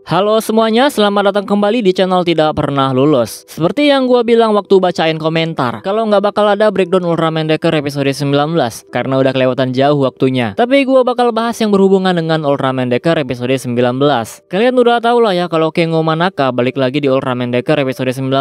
Halo semuanya, selamat datang kembali di channel Tidak Pernah Lulus Seperti yang gue bilang waktu bacain komentar Kalau nggak bakal ada breakdown Ultraman Decker episode 19 Karena udah kelewatan jauh waktunya Tapi gue bakal bahas yang berhubungan dengan Ultraman Decker episode 19 Kalian udah tau lah ya kalau Kengo Manaka balik lagi di Ultraman Decker episode 19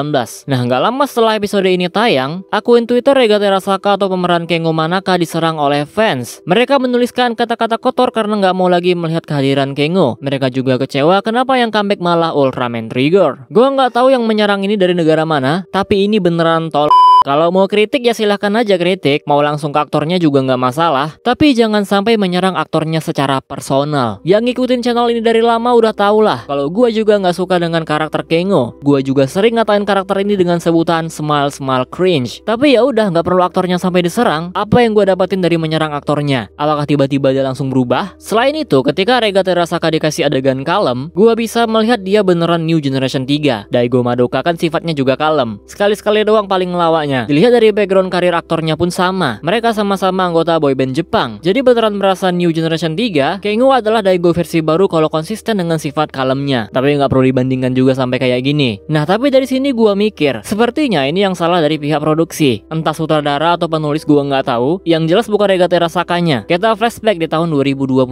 Nah nggak lama setelah episode ini tayang Akun Twitter Rega Terasaka atau pemeran Kengo Manaka diserang oleh fans Mereka menuliskan kata-kata kotor karena nggak mau lagi melihat kehadiran Kengo Mereka juga kecewa kenapa kenapa yang comeback malah Ultraman Trigger? gue nggak tahu yang menyerang ini dari negara mana, tapi ini beneran tol kalau mau kritik ya silahkan aja kritik, mau langsung ke aktornya juga nggak masalah, tapi jangan sampai menyerang aktornya secara personal. Yang ngikutin channel ini dari lama udah tau lah, kalau gue juga nggak suka dengan karakter Kengo, gue juga sering ngatain karakter ini dengan sebutan smile smile cringe. Tapi ya udah nggak perlu aktornya sampai diserang, apa yang gue dapetin dari menyerang aktornya? Apakah tiba-tiba dia langsung berubah? Selain itu, ketika Rega terasa dikasih adegan kalem, gue bisa melihat dia beneran New Generation 3. Daigo Madoka kan sifatnya juga kalem, sekali-sekali doang paling lawan Dilihat dari background karir aktornya pun sama. Mereka sama-sama anggota boyband Jepang. Jadi beneran merasa New Generation 3, Kengo adalah Daigo versi baru kalau konsisten dengan sifat kalemnya. Tapi nggak perlu dibandingkan juga sampai kayak gini. Nah tapi dari sini gua mikir, sepertinya ini yang salah dari pihak produksi. Entah sutradara atau penulis gua nggak tahu. Yang jelas bukan Regatera Sakanya. Kita flashback di tahun 2021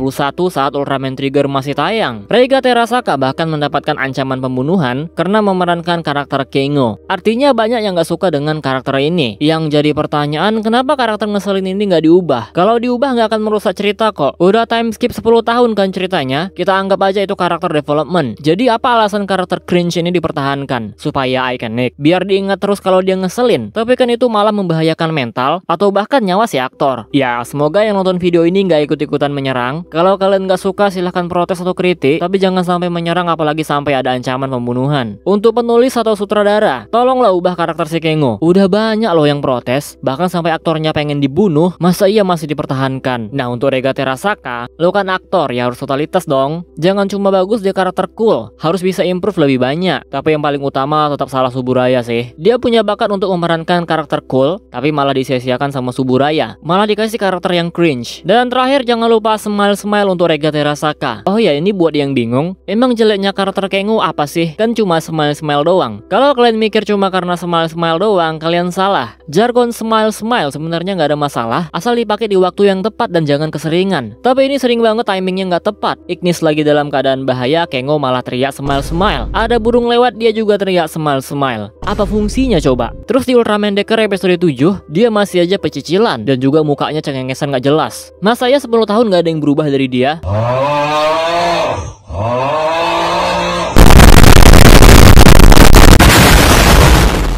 saat Ultraman Trigger masih tayang. Regatera Saka bahkan mendapatkan ancaman pembunuhan karena memerankan karakter Kengo. Artinya banyak yang nggak suka dengan karakter karakter ini. Yang jadi pertanyaan, kenapa karakter ngeselin ini nggak diubah? Kalau diubah nggak akan merusak cerita kok. Udah time skip 10 tahun kan ceritanya, kita anggap aja itu karakter development. Jadi apa alasan karakter cringe ini dipertahankan? Supaya ikonik, biar diingat terus kalau dia ngeselin. Tapi kan itu malah membahayakan mental atau bahkan nyawa si aktor. Ya, semoga yang nonton video ini nggak ikut-ikutan menyerang. Kalau kalian nggak suka silahkan protes atau kritik, tapi jangan sampai menyerang apalagi sampai ada ancaman pembunuhan. Untuk penulis atau sutradara, tolonglah ubah karakter si Kengo. Udah banyak loh yang protes, bahkan sampai aktornya pengen dibunuh, masa ia masih dipertahankan? Nah untuk Rega Terasaka, lo kan aktor ya harus totalitas dong. Jangan cuma bagus dia karakter cool, harus bisa improve lebih banyak. Tapi yang paling utama tetap salah Suburaya sih. Dia punya bakat untuk memerankan karakter cool, tapi malah disia-siakan sama Suburaya. Malah dikasih karakter yang cringe. Dan terakhir jangan lupa smile-smile untuk Rega Terasaka. Oh ya ini buat yang bingung, emang jeleknya karakter Kengu apa sih? Kan cuma smile-smile doang. Kalau kalian mikir cuma karena smile-smile doang, kalian jangan salah. Jargon smile-smile sebenarnya nggak ada masalah, asal dipakai di waktu yang tepat dan jangan keseringan. Tapi ini sering banget timingnya nggak tepat. Ignis lagi dalam keadaan bahaya, Kengo malah teriak smile-smile. Ada burung lewat, dia juga teriak smile-smile. Apa fungsinya coba? Terus di Ultraman Decker episode 7, dia masih aja pecicilan dan juga mukanya cengengesan nggak jelas. Mas saya 10 tahun nggak ada yang berubah dari dia. Oh.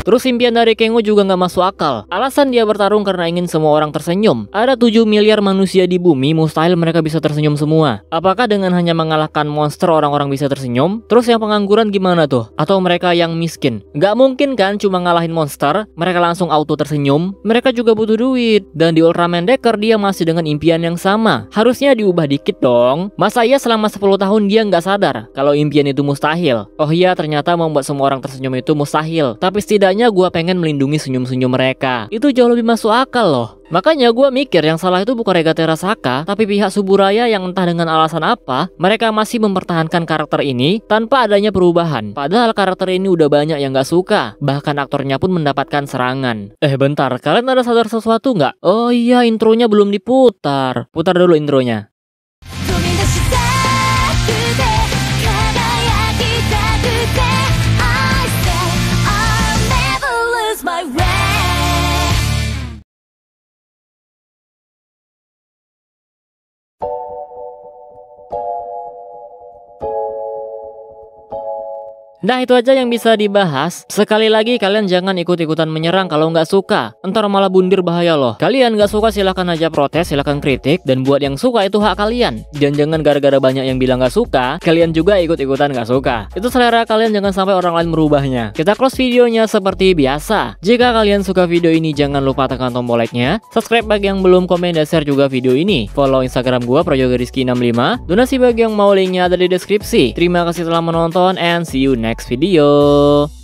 Terus impian dari Kengo juga nggak masuk akal. Alasan dia bertarung karena ingin semua orang tersenyum. Ada 7 miliar manusia di bumi, mustahil mereka bisa tersenyum semua. Apakah dengan hanya mengalahkan monster orang-orang bisa tersenyum? Terus yang pengangguran gimana tuh? Atau mereka yang miskin? Nggak mungkin kan cuma ngalahin monster, mereka langsung auto tersenyum. Mereka juga butuh duit. Dan di Ultraman Decker dia masih dengan impian yang sama. Harusnya diubah dikit dong. Masa iya selama 10 tahun dia nggak sadar kalau impian itu mustahil? Oh iya ternyata membuat semua orang tersenyum itu mustahil. Tapi setidaknya Makanya gue pengen melindungi senyum-senyum mereka. Itu jauh lebih masuk akal loh. Makanya gue mikir yang salah itu bukan Regate saka tapi pihak Suburaya yang entah dengan alasan apa, mereka masih mempertahankan karakter ini tanpa adanya perubahan. Padahal karakter ini udah banyak yang gak suka, bahkan aktornya pun mendapatkan serangan. Eh bentar, kalian ada sadar sesuatu nggak? Oh iya, intronya belum diputar. Putar dulu intronya. Nah itu aja yang bisa dibahas Sekali lagi kalian jangan ikut-ikutan menyerang kalau nggak suka Entar malah bundir bahaya loh Kalian nggak suka silahkan aja protes, silahkan kritik Dan buat yang suka itu hak kalian Dan jangan gara-gara banyak yang bilang nggak suka Kalian juga ikut-ikutan nggak suka Itu selera kalian jangan sampai orang lain merubahnya Kita close videonya seperti biasa Jika kalian suka video ini jangan lupa tekan tombol like-nya Subscribe bagi yang belum, komen dan share juga video ini Follow Instagram gua projogariski Rizky 65 Donasi bagi yang mau linknya ada di deskripsi Terima kasih telah menonton and see you next next video.